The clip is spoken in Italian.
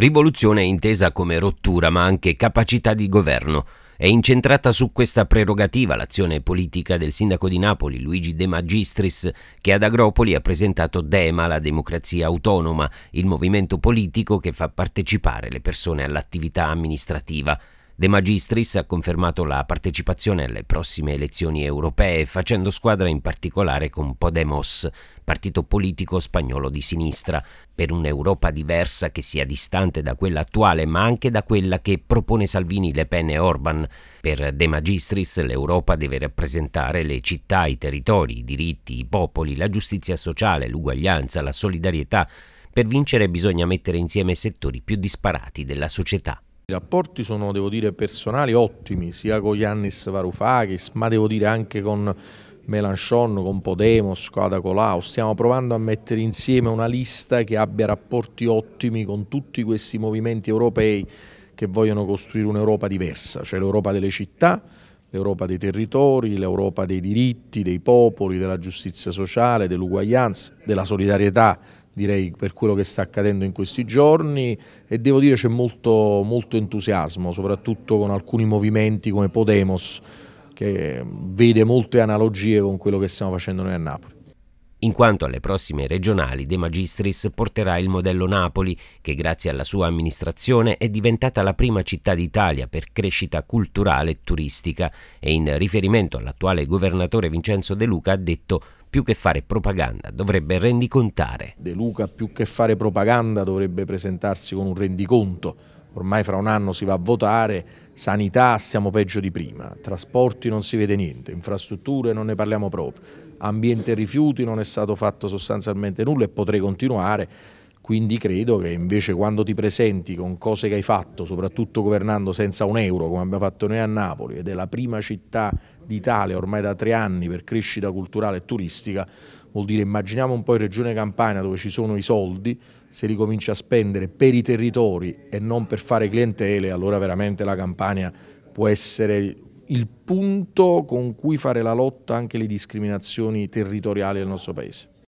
Rivoluzione è intesa come rottura ma anche capacità di governo. È incentrata su questa prerogativa l'azione politica del sindaco di Napoli Luigi De Magistris che ad Agropoli ha presentato DEMA, la democrazia autonoma, il movimento politico che fa partecipare le persone all'attività amministrativa. De Magistris ha confermato la partecipazione alle prossime elezioni europee, facendo squadra in particolare con Podemos, partito politico spagnolo di sinistra, per un'Europa diversa che sia distante da quella attuale, ma anche da quella che propone Salvini, Le Pen e Orban. Per De Magistris l'Europa deve rappresentare le città, i territori, i diritti, i popoli, la giustizia sociale, l'uguaglianza, la solidarietà. Per vincere bisogna mettere insieme settori più disparati della società. I rapporti sono, devo dire, personali ottimi, sia con Yannis Varoufakis, ma devo dire anche con Melanchon, con Podemos, con Ada Stiamo provando a mettere insieme una lista che abbia rapporti ottimi con tutti questi movimenti europei che vogliono costruire un'Europa diversa, cioè l'Europa delle città, l'Europa dei territori, l'Europa dei diritti, dei popoli, della giustizia sociale, dell'uguaglianza, della solidarietà, direi per quello che sta accadendo in questi giorni e devo dire c'è molto, molto entusiasmo, soprattutto con alcuni movimenti come Podemos che vede molte analogie con quello che stiamo facendo noi a Napoli in quanto alle prossime regionali De Magistris porterà il modello Napoli, che grazie alla sua amministrazione è diventata la prima città d'Italia per crescita culturale e turistica e in riferimento all'attuale governatore Vincenzo De Luca ha detto più che fare propaganda dovrebbe rendicontare. De Luca più che fare propaganda dovrebbe presentarsi con un rendiconto, ormai fra un anno si va a votare, Sanità siamo peggio di prima, trasporti non si vede niente, infrastrutture non ne parliamo proprio, ambiente e rifiuti non è stato fatto sostanzialmente nulla e potrei continuare. Quindi credo che invece quando ti presenti con cose che hai fatto, soprattutto governando senza un euro come abbiamo fatto noi a Napoli ed è la prima città d'Italia ormai da tre anni per crescita culturale e turistica, vuol dire immaginiamo un po' in Regione Campania dove ci sono i soldi, se li comincia a spendere per i territori e non per fare clientele, allora veramente la Campania può essere il punto con cui fare la lotta anche alle discriminazioni territoriali del nostro Paese.